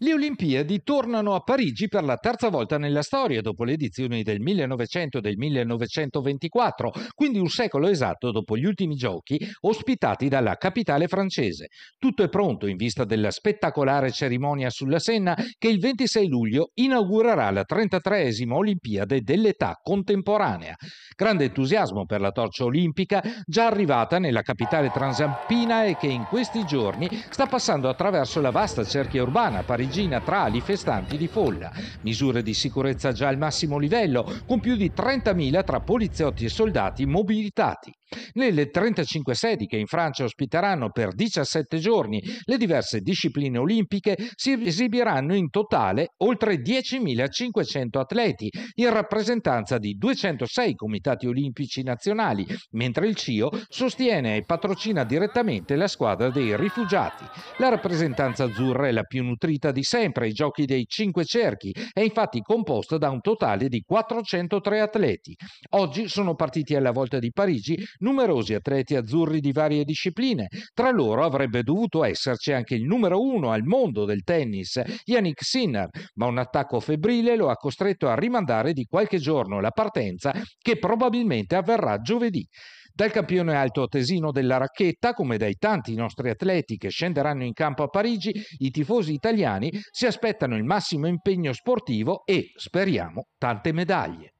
Le Olimpiadi tornano a Parigi per la terza volta nella storia, dopo le edizioni del 1900 e del 1924, quindi un secolo esatto dopo gli ultimi giochi ospitati dalla capitale francese. Tutto è pronto in vista della spettacolare cerimonia sulla Senna che il 26 luglio inaugurerà la 33esima Olimpiade dell'età contemporanea. Grande entusiasmo per la torcia olimpica, già arrivata nella capitale transalpina e che in questi giorni sta passando attraverso la vasta cerchia urbana parigina regina tra i festanti di folla. Misure di sicurezza già al massimo livello, con più di 30.000 tra poliziotti e soldati mobilitati. Nelle 35 sedi che in Francia ospiteranno per 17 giorni le diverse discipline olimpiche si esibiranno in totale oltre 10.500 atleti in rappresentanza di 206 comitati olimpici nazionali, mentre il CIO sostiene e patrocina direttamente la squadra dei rifugiati. La rappresentanza azzurra è la più nutrita di sempre, i giochi dei cinque cerchi, è infatti composta da un totale di 403 atleti. Oggi sono partiti alla volta di Parigi numerosi atleti azzurri di varie discipline. Tra loro avrebbe dovuto esserci anche il numero uno al mondo del tennis, Yannick Sinner, ma un attacco febbrile lo ha costretto a rimandare di qualche giorno la partenza che probabilmente avverrà giovedì. Dal campione alto tesino della racchetta, come dai tanti nostri atleti che scenderanno in campo a Parigi, i tifosi italiani si aspettano il massimo impegno sportivo e, speriamo, tante medaglie.